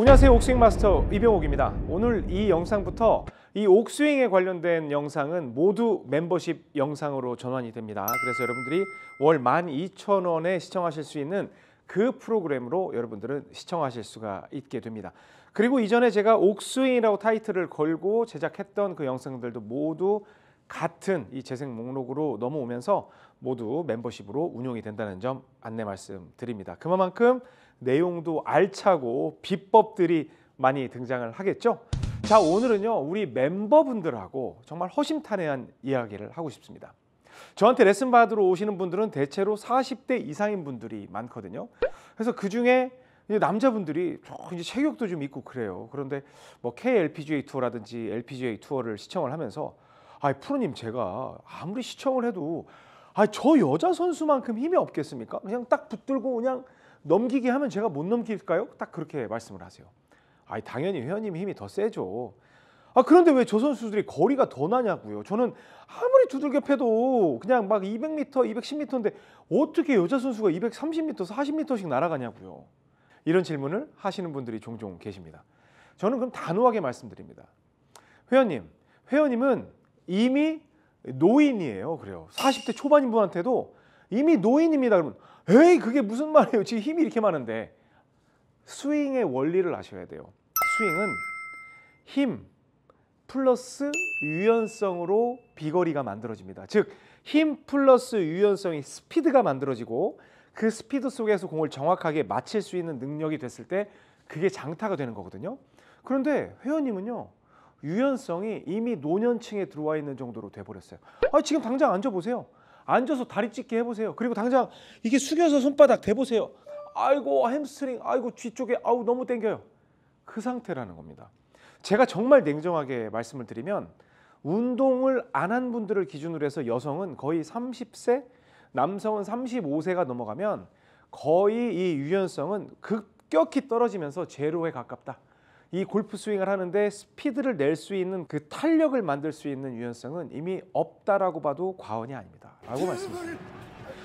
안녕하세요 옥스윙 마스터 이병옥입니다 오늘 이 영상부터 이 옥스윙에 관련된 영상은 모두 멤버십 영상으로 전환이 됩니다 그래서 여러분들이 월 12,000원에 시청하실 수 있는 그 프로그램으로 여러분들은 시청하실 수가 있게 됩니다 그리고 이전에 제가 옥스윙이라고 타이틀을 걸고 제작했던 그 영상들도 모두 같은 이 재생 목록으로 넘어오면서 모두 멤버십으로 운용이 된다는 점 안내 말씀드립니다 그만큼 내용도 알차고 비법들이 많이 등장을 하겠죠. 자, 오늘은요. 우리 멤버분들하고 정말 허심탄회한 이야기를 하고 싶습니다. 저한테 레슨 받으러 오시는 분들은 대체로 40대 이상인 분들이 많거든요. 그래서 그중에 남자분들이 조금 이제 체격도 좀 있고 그래요. 그런데 뭐 KLPGA 투어라든지 LPGA 투어를 시청을 하면서 아, 프로님 제가 아무리 시청을 해도 아, 저 여자 선수만큼 힘이 없겠습니까? 그냥 딱 붙들고 그냥 넘기게 하면 제가 못 넘길까요? 딱 그렇게 말씀을 하세요. 아, 당연히 회원님 힘이 더 세죠. 아, 그런데 왜조 선수들이 거리가 더 나냐고요. 저는 아무리 두들겨 패도 그냥 막 200m, 210m인데 어떻게 여자 선수가 230m, 40m씩 날아가냐고요. 이런 질문을 하시는 분들이 종종 계십니다. 저는 그럼 단호하게 말씀드립니다. 회원님, 회원님은 이미 노인이에요. 그래요. 40대 초반인 분한테도 이미 노인입니다. 그러면 에이 그게 무슨 말이에요 지금 힘이 이렇게 많은데 스윙의 원리를 아셔야 돼요 스윙은 힘 플러스 유연성으로 비거리가 만들어집니다 즉 힘 플러스 유연성이 스피드가 만들어지고 그 스피드 속에서 공을 정확하게 맞힐 수 있는 능력이 됐을 때 그게 장타가 되는 거거든요 그런데 회원님은요 유연성이 이미 노년층에 들어와 있는 정도로 돼버렸어요 아, 지금 당장 앉아보세요 앉아서 다리 찢게 해보세요. 그리고 당장 이게 숙여서 손바닥 대보세요. 아이고 햄스트링, 아이고 뒤쪽에 아우 너무 땡겨요. 그 상태라는 겁니다. 제가 정말 냉정하게 말씀을 드리면 운동을 안 한 분들을 기준으로 해서 여성은 거의 30세, 남성은 35세가 넘어가면 거의 이 유연성은 급격히 떨어지면서 제로에 가깝다. 이 골프 스윙을 하는데 스피드를 낼 수 있는 그 탄력을 만들 수 있는 유연성은 이미 없다라고 봐도 과언이 아닙니다. 라고 말씀드립니다.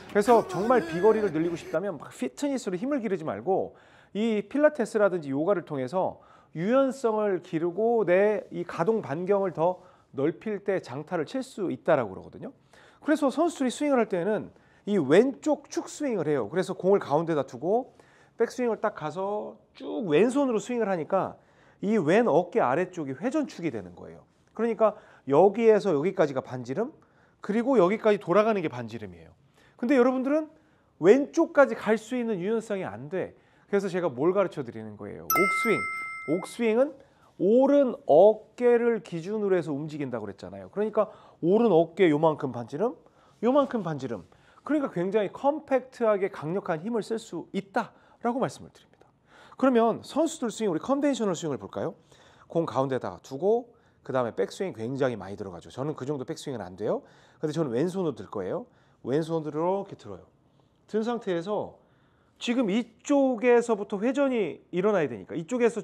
그래서 정말 비거리를 늘리고 싶다면 피트니스로 힘을 기르지 말고 이 필라테스라든지 요가를 통해서 유연성을 기르고 내 이 가동 반경을 더 넓힐 때 장타를 칠 수 있다라고 그러거든요. 그래서 선수들이 스윙을 할 때는 이 왼쪽 축 스윙을 해요. 그래서 공을 가운데다 두고 백스윙을 딱 가서 쭉 왼손으로 스윙을 하니까 이 왼 어깨 아래쪽이 회전축이 되는 거예요. 그러니까 여기에서 여기까지가 반지름, 그리고 여기까지 돌아가는 게 반지름이에요. 근데 여러분들은 왼쪽까지 갈 수 있는 유연성이 안 돼. 그래서 제가 뭘 가르쳐 드리는 거예요. 옥스윙. 옥스윙은 오른 어깨를 기준으로 해서 움직인다고 그랬잖아요. 그러니까 오른 어깨 요만큼 반지름, 요만큼 반지름. 그러니까 굉장히 컴팩트하게 강력한 힘을 쓸 수 있다라고 말씀을 드립니다. 그러면 선수들 스윙 우리 컨벤셔널 스윙을 볼까요? 공가운데다 두고 그 다음에 백스윙 굉장히 많이 들어가죠. 저는 그 정도 백스윙은 안 돼요. 근데 저는 왼손으로 들 거예요. 왼손으로 이렇게 들어요. 든 상태에서 지금 이쪽에서부터 회전이 일어나야 되니까 이쪽에서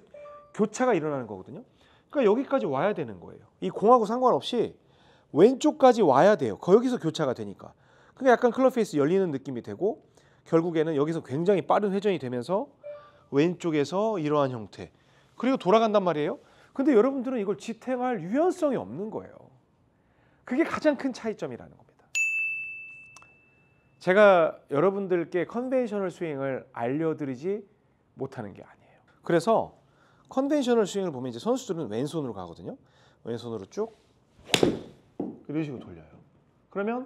교차가 일어나는 거거든요. 그러니까 여기까지 와야 되는 거예요. 이 공하고 상관없이 왼쪽까지 와야 돼요. 거기서 교차가 되니까. 그러니까 약간 클럽 페이스 열리는 느낌이 되고 결국에는 여기서 굉장히 빠른 회전이 되면서 왼쪽에서 이러한 형태. 그리고 돌아간단 말이에요. 근데 여러분들은 이걸 지탱할 유연성이 없는 거예요. 그게 가장 큰 차이점이라는 겁니다. 제가 여러분들께 컨벤셔널 스윙을 알려드리지 못하는 게 아니에요. 그래서 컨벤셔널 스윙을 보면 이제 선수들은 왼손으로 가거든요. 왼손으로 쭉 이런 식으로 돌려요. 그러면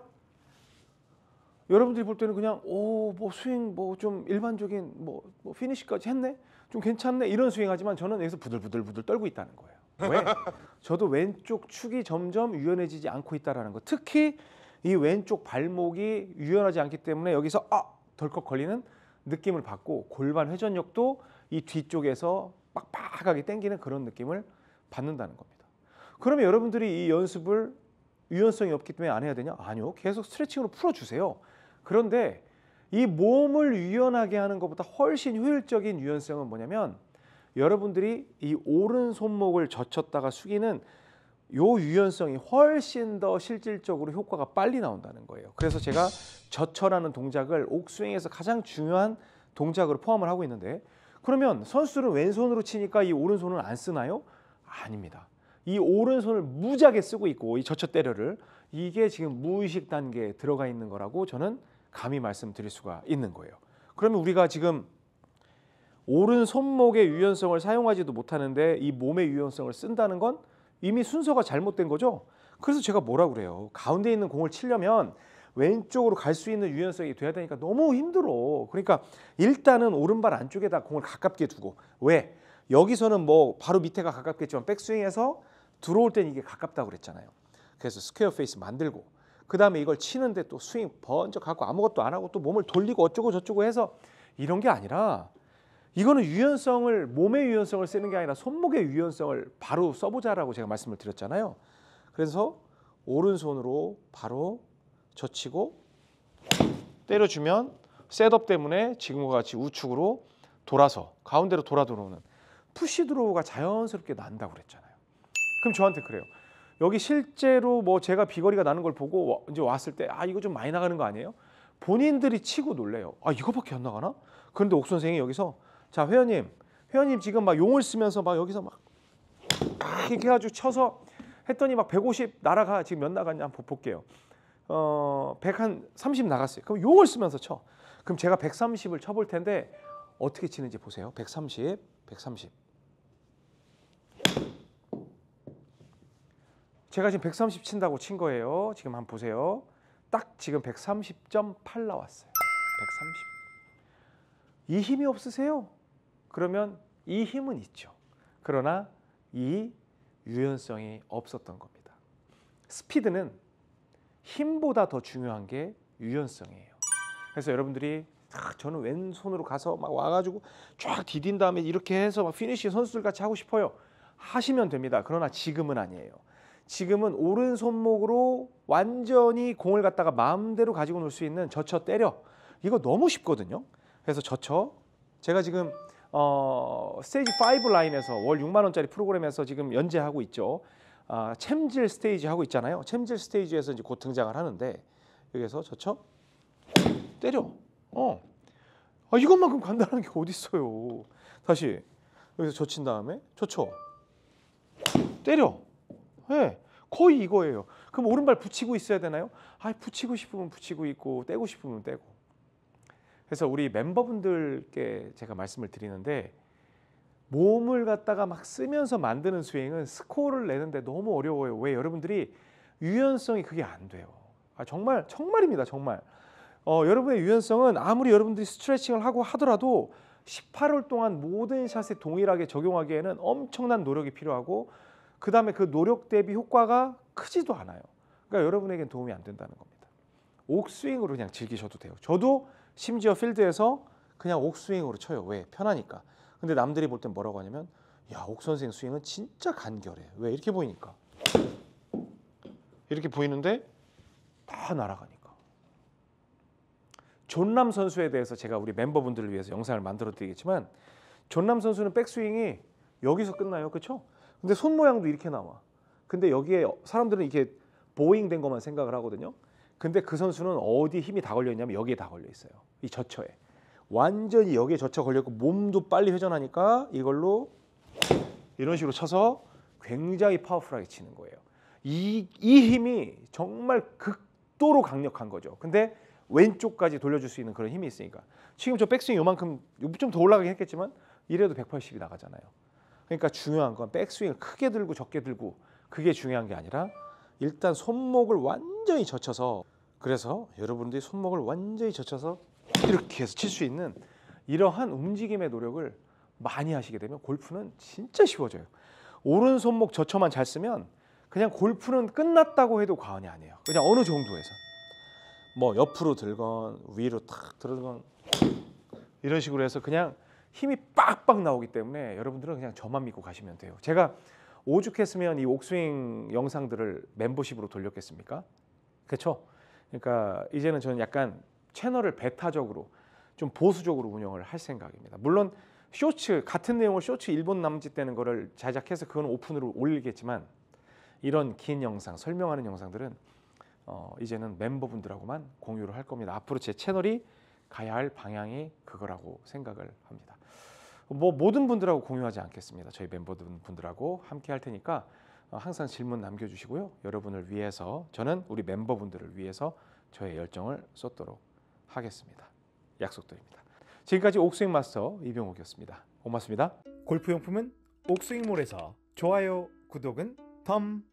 여러분들이 볼 때는 그냥 오뭐 스윙 뭐 좀 일반적인 뭐, 뭐 피니시까지 했네 좀 괜찮네 이런 스윙하지만 저는 여기서 부들부들부들 떨고 있다는 거예요. 왜? 저도 왼쪽 축이 점점 유연해지지 않고 있다라는 거. 특히 이 왼쪽 발목이 유연하지 않기 때문에 여기서 아 덜컥 걸리는 느낌을 받고 골반 회전력도 이 뒤쪽에서 빡빡하게 당기는 그런 느낌을 받는다는 겁니다. 그러면 여러분들이 이 연습을 유연성이 없기 때문에 안 해야 되냐? 아니요. 계속 스트레칭으로 풀어주세요. 그런데 이 몸을 유연하게 하는 것보다 훨씬 효율적인 유연성은 뭐냐면 여러분들이 이 오른 손목을 젖혔다가 숙이는 요 유연성이 훨씬 더 실질적으로 효과가 빨리 나온다는 거예요. 그래서 제가 젖혀라는 동작을 옥스윙에서 가장 중요한 동작으로 포함을 하고 있는데 그러면 선수들 왼손으로 치니까 이오른손을안 쓰나요? 아닙니다. 이 오른손을 무지하게 쓰고 있고 이 저쳐 때려를 이게 지금 무의식 단계에 들어가 있는 거라고 저는 감히 말씀드릴 수가 있는 거예요. 그러면 우리가 지금 오른 손목의 유연성을 사용하지도 못하는데 이 몸의 유연성을 쓴다는 건 이미 순서가 잘못된 거죠. 그래서 제가 뭐라 고 그래요. 가운데 있는 공을 치려면 왼쪽으로 갈 수 있는 유연성이 돼야 되니까 너무 힘들어. 그러니까 일단은 오른발 안쪽에다 공을 가깝게 두고 왜? 여기서는 뭐 바로 밑에가 가깝겠지만 백스윙에서 들어올 땐 이게 가깝다고 그랬잖아요. 그래서 스퀘어 페이스 만들고 그 다음에 이걸 치는데 또 스윙 번쩍 갖고 아무것도 안 하고 또 몸을 돌리고 어쩌고 저쩌고 해서 이런 게 아니라 이거는 유연성을 몸의 유연성을 쓰는 게 아니라 손목의 유연성을 바로 써보자라고 제가 말씀을 드렸잖아요. 그래서 오른손으로 바로 젖히고 때려주면 셋업 때문에 지금과 같이 우측으로 돌아서 가운데로 돌아 들어오는 푸시 드로우가 자연스럽게 난다고 그랬잖아요. 그럼 저한테 그래요. 여기 실제로 뭐 제가 비거리가 나는 걸 보고 이제 왔을 때 아 이거 좀 많이 나가는 거 아니에요? 본인들이 치고 놀래요. 아 이거밖에 안 나가나? 그런데 옥 선생이 여기서 자 회원님, 회원님 지금 막 용을 쓰면서 막 여기서 막 이렇게 해가 쳐서 했더니 막 150 날아가 지금 몇 나갔냐 한번 볼게요. 어, 130 나갔어요. 그럼 용을 쓰면서 쳐. 그럼 제가 130을 쳐볼 텐데 어떻게 치는지 보세요. 130, 130. 제가 지금 130 친다고 친 거예요. 지금 한번 보세요. 딱 지금 130.8 나왔어요. 130. 이 힘이 없으세요? 그러면 이 힘은 있죠. 그러나 이 유연성이 없었던 겁니다. 스피드는 힘보다 더 중요한 게 유연성이에요. 그래서 여러분들이 아, 저는 왼손으로 가서 막 와가지고 쫙 디딘 다음에 이렇게 해서 막 피니쉬 선수들 같이 하고 싶어요. 하시면 됩니다. 그러나 지금은 아니에요. 지금은 오른 손목으로 완전히 공을 갖다가 마음대로 가지고 놀 수 있는 저처 때려 이거 너무 쉽거든요. 그래서 저처 제가 지금 어, 스테이지 5 라인에서 월 6만 원짜리 프로그램에서 지금 연재하고 있죠. 아, 챔질 스테이지 하고 있잖아요. 챔질 스테이지에서 이제 곧 등장을 하는데 여기서 저처 때려. 어. 아, 이것만큼 간단한 게 어디 있어요. 다시 여기서 젖힌 다음에 젖혀 때려 네, 거의 이거예요. 그럼 오른발 붙이고 있어야 되나요? 아, 붙이고 싶으면 붙이고 있고 떼고 싶으면 떼고. 그래서 우리 멤버분들께 제가 말씀을 드리는데 몸을 갖다가 막 쓰면서 만드는 스윙은 스코어를 내는데 너무 어려워요. 왜 여러분들이 유연성이 그게 안 돼요. 아, 정말 정말입니다. 정말. 어, 여러분의 유연성은 아무리 여러분들이 스트레칭을 하고 하더라도 18월 동안 모든 샷에 동일하게 적용하기에는 엄청난 노력이 필요하고 그 다음에 그 노력 대비 효과가 크지도 않아요. 그러니까 여러분에겐 도움이 안 된다는 겁니다. 옥스윙으로 그냥 즐기셔도 돼요. 저도 심지어 필드에서 그냥 옥스윙으로 쳐요. 왜? 편하니까. 근데 남들이 볼 땐 뭐라고 하냐면 야, 옥 선생 스윙은 진짜 간결해. 왜? 이렇게 보이니까. 이렇게 보이는데 다 날아가니까. 존남 선수에 대해서 제가 우리 멤버분들을 위해서 영상을 만들어 드리겠지만 존남 선수는 백스윙이 여기서 끝나요. 그렇죠? 근데 손 모양도 이렇게 나와. 근데 여기에 사람들은 이게 보잉된 것만 생각을 하거든요. 근데 그 선수는 어디 힘이 다 걸려 있냐면 여기에 다 걸려 있어요. 이 저처에. 완전히 여기에 저처 걸려 있고 몸도 빨리 회전하니까 이걸로 이런 식으로 쳐서 굉장히 파워풀하게 치는 거예요. 이, 이 힘이 정말 극도로 강력한 거죠. 근데 왼쪽까지 돌려줄 수 있는 그런 힘이 있으니까 지금 저 백스윙 요만큼 좀 더 올라가긴 했겠지만 이래도 180이 나가잖아요. 그러니까 중요한 건 백스윙을 크게 들고 적게 들고 그게 중요한 게 아니라 일단 손목을 완전히 젖혀서 그래서 여러분들이 손목을 완전히 젖혀서 이렇게 해서 칠 수 있는 이러한 움직임의 노력을 많이 하시게 되면 골프는 진짜 쉬워져요. 오른손목 젖혀만 잘 쓰면 그냥 골프는 끝났다고 해도 과언이 아니에요. 그냥 어느 정도에서 뭐 옆으로 들건 위로 탁 들건 이런 식으로 해서 그냥 힘이 빡빡 나오기 때문에 여러분들은 그냥 저만 믿고 가시면 돼요. 제가 오죽했으면 이 옥스윙 영상들을 멤버십으로 돌렸겠습니까? 그렇죠? 그러니까 이제는 저는 약간 채널을 배타적으로 좀 보수적으로 운영을 할 생각입니다. 물론 쇼츠 같은 내용을 쇼츠 일본 남짓되는 거를 제작해서 그건 오픈으로 올리겠지만 이런 긴 영상 설명하는 영상들은 어, 이제는 멤버분들하고만 공유를 할 겁니다. 앞으로 제 채널이 가야 할 방향이 그거라고 생각을 합니다. 뭐 모든 분들하고 공유하지 않겠습니다. 저희 멤버분들하고 함께 할 테니까 어, 항상 질문 남겨주시고요. 여러분을 위해서 저는 우리 멤버분들을 위해서 저의 열정을 쏟도록 하겠습니다. 약속드립니다. 지금까지 옥스윙 마스터 이병옥이었습니다. 고맙습니다. 골프용품은 옥스윙몰에서 좋아요, 구독은 덤.